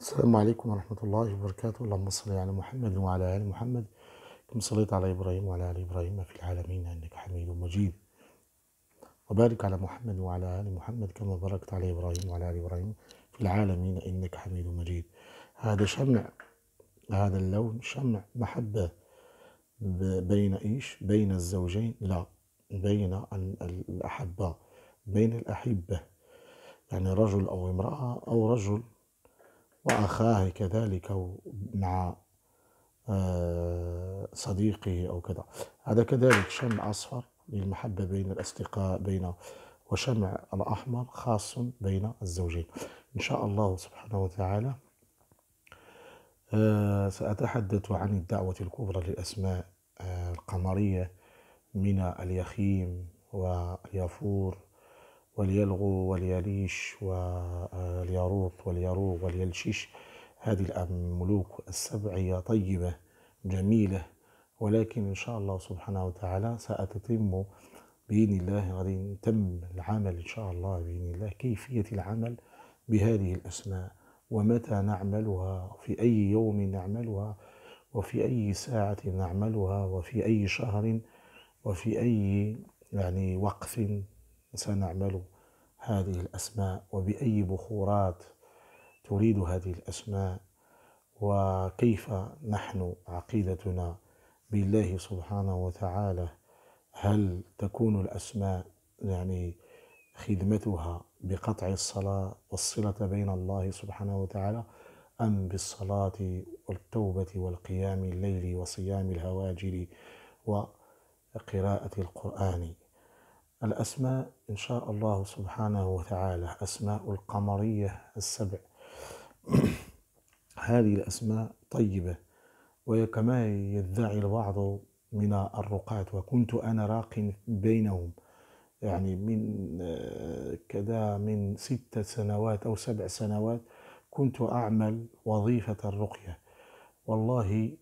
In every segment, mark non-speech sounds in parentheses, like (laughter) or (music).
السلام عليكم ورحمة الله وبركاته اللهم صل على محمد وعلى آل محمد كما صليت على إبراهيم وعلى آل إبراهيم في العالمين إنك حميد مجيد وبارك على محمد وعلى آل محمد كما باركت على إبراهيم وعلى آل إبراهيم في العالمين إنك حميد مجيد هذا شمع هذا اللون شمع محبة بين إيش بين الزوجين لا بين الأحباء بين الأحبة يعني رجل أو امرأة أو رجل وأخاه كذلك مع آه، صديقه أو كذا هذا كذلك شمع أصفر للمحبة بين الأصدقاء بين وشمع الأحمر خاص بين الزوجين إن شاء الله سبحانه وتعالى آه، سأتحدث عن الدعوة الكبرى للأسماء آه، القمرية من اليخيم واليافور وليلغو وليليش والياروط وليروغ واليلشيش هذه الملوك السبعية طيبة جميلة ولكن إن شاء الله سبحانه وتعالى سأتتم بإذن الله غادي تم العمل إن شاء الله بإذن الله كيفية العمل بهذه الأسماء ومتى نعملها في أي يوم نعملها وفي أي ساعة نعملها وفي أي شهر وفي أي يعني وقف سنعمل هذه الأسماء وبأي بخورات تريد هذه الأسماء وكيف نحن عقيدتنا بالله سبحانه وتعالى هل تكون الأسماء يعني خدمتها بقطع الصلاة والصلة بين الله سبحانه وتعالى أم بالصلاة والتوبة والقيام الليل وصيام الهواجر وقراءة القرآن الأسماء إن شاء الله سبحانه وتعالى أسماء القمرية السبع (clears throat) هذه الأسماء طيبة وكما يدعي البعض من الرقاة وكنت أنا راق بينهم يعني من آه، كذا من ستة سنوات أو سبع سنوات كنت أعمل وظيفة الرقية والله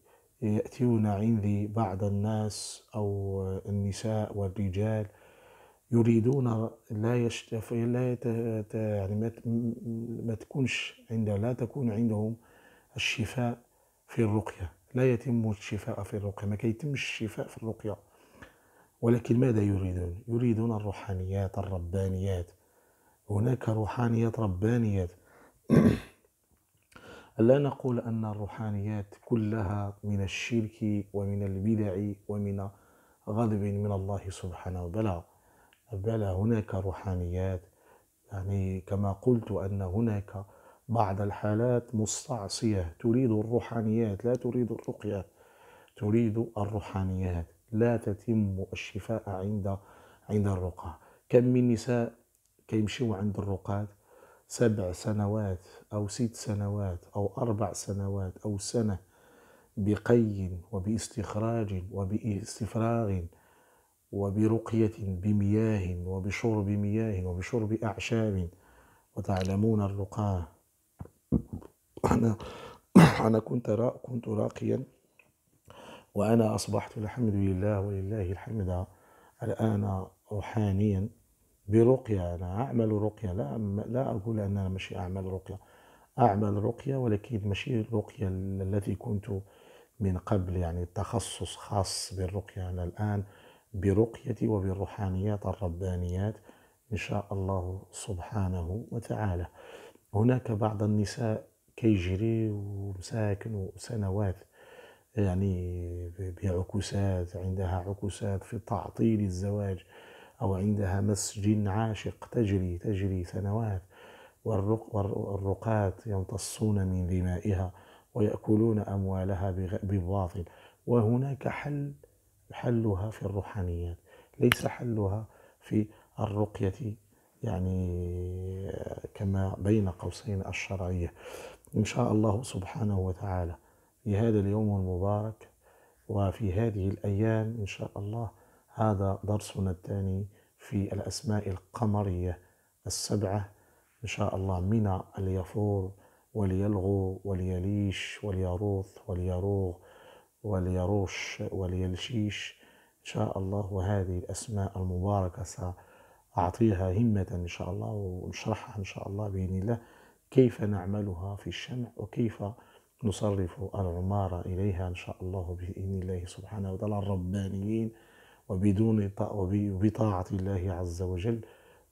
يأتون عندي بعض الناس أو النساء والرجال يريدون لا يشتف لا يت... يعني ما... ما تكونش عند لا تكون عندهم الشفاء في الرقيه لا يتم الشفاء في الرقيه ما كيتمش الشفاء في الرقيه ولكن ماذا يريدون يريدون الروحانيات الربانيات هناك روحانيات ربانيات (clears throat) لا نقول أن الروحانيات كلها من الشرك ومن البدع ومن غضب من الله سبحانه وتعالى بلى هناك روحانيات يعني كما قلت أن هناك بعض الحالات مستعصية تريد الروحانيات لا تريد الرقية تريد الروحانيات لا تتم الشفاء عند عند الرقى كم من نساء كيمشيو عند الرقاة سبع سنوات أو ست سنوات أو أربع سنوات أو سنة بقي وباستخراج وباستفراغ وبرقية بمياه وبشرب مياه وبشرب أعشاب وتعلمون الرقاة أنا أنا كنت را كنت راقيا وأنا أصبحت الحمد لله ولله الحمد الآن روحانيا برقية أنا أعمل رقية لا لا أقول أن أنا مش أعمل رقية أعمل رقية ولكن ماشي الرقية التي كنت من قبل يعني تخصص خاص بالرقية أنا الآن برقية وبالروحانيات الربانيات إن شاء الله سبحانه وتعالى هناك بعض النساء كيجري ومساكن سنوات يعني بعكوسات عندها عكوسات في تعطيل الزواج أو عندها مسجن عاشق تجري تجري سنوات والرق والرقاة يمتصون من دمائها ويأكلون أموالها بباطل وهناك حل حلها في الروحانيات ليس حلها في الرقية يعني آه، كما بين قوسين الشرعية إن شاء الله سبحانه وتعالى في هذا اليوم المبارك وفي هذه الأيام إن شاء الله هذا درسنا الثاني في الأسماء القمرية السبعة إن شاء الله من اليفور وليلغو وليليش وليروث وليروغ وليروش وليلشيش إن شاء الله وهذه الأسماء المباركة سأعطيها همة إن شاء الله ونشرحها إن شاء الله بإذن الله كيف نعملها في الشمع وكيف نصرف العمارة إليها إن شاء الله بإذن الله سبحانه وتعالى الربانيين وبدون وبطاعة الله عز وجل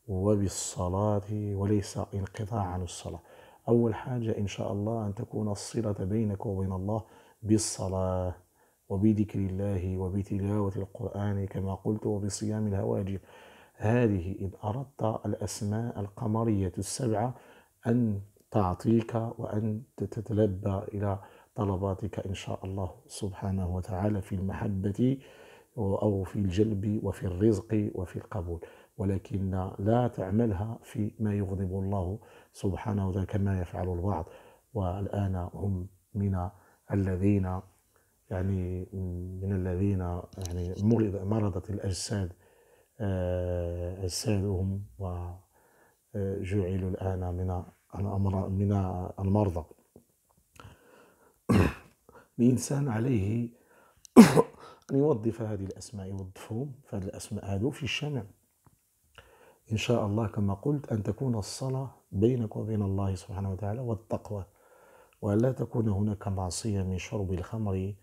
وبالصلاة وليس انقطاع عن الصلاة أول حاجة إن شاء الله أن تكون الصلة بينك وبين الله بالصلاة وبذكر الله وبتلاوة القرآن كما قلت وبصيام الهواجر هذه إن أردت الأسماء القمرية السبعة أن تعطيك وأن تتلبى إلى طلباتك إن شاء الله سبحانه وتعالى في المحبة أو في الجلب وفي الرزق وفي القبول ولكن لا تعملها في ما يغضب الله سبحانه وتعالى كما يفعل البعض والآن هم من الذين يعني من الذين يعني مرض مرضت الأجساد آه، أجسادهم وجعلوا الآن من من المرضى (coughs) الإنسان عليه (coughs) أن يوظف هذه الأسماء يوظفهم فهذه الأسماء هذو في الشمع إن شاء الله كما قلت أن تكون الصلاة بينك وبين الله سبحانه وتعالى والتقوى وأن لا تكون هناك معصية من شرب الخمر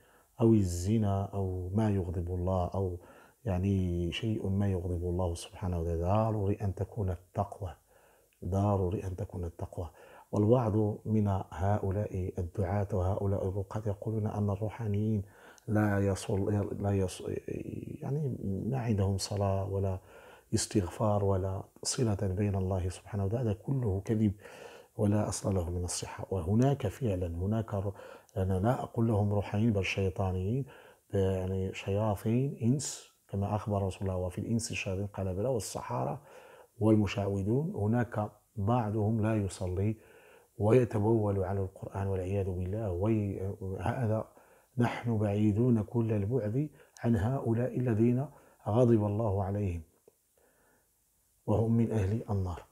أو الزنا أو ما يغضب الله أو يعني شيء ما يغضب الله سبحانه وتعالى ضروري أن تكون التقوى ضروري أن تكون التقوى والوعد من هؤلاء الدعاة وهؤلاء الرقاة يقولون أن الروحانيين لا يصل لا يصل يعني ما عندهم صلاة ولا استغفار ولا صلة بين الله سبحانه وتعالى كله كذب ولا أصل له من الصحة وهناك فعلا هناك أنا لا أقول لهم روحين بل شيطانيين يعني شياطين إنس كما أخبر رسول الله وفي الإنس الشياطين قلبلة والصحارة والمشاودون هناك بعضهم لا يصلي ويتبول على القرآن والعياذ بالله وهذا نحن بعيدون كل البعد عن هؤلاء الذين غضب الله عليهم وهم من أهل النار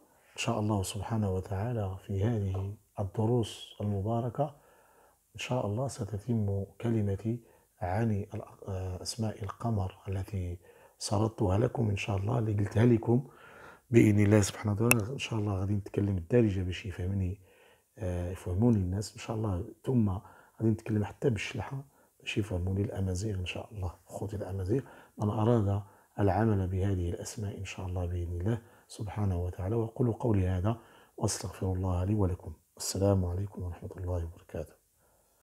شاء الله سبحانه وتعالى في هذه الدروس المباركة إن شاء الله ستتم كلمتي عن أسماء القمر التي سردتها لكم إن شاء الله اللي قلتها لكم بإذن الله سبحانه وتعالى إن شاء الله غادي نتكلم الدارجة باش يفهمني آه، يفهموني الناس إن شاء الله ثم غادي نتكلم حتى بالشلحة باش يفهموني الأمازيغ إن شاء الله خوتي الأمازيغ من أراد العمل بهذه الأسماء إن شاء الله بإذن الله سبحانه وتعالى وأقول قولي هذا وأستغفر الله لي ولكم السلام عليكم ورحمة الله وبركاته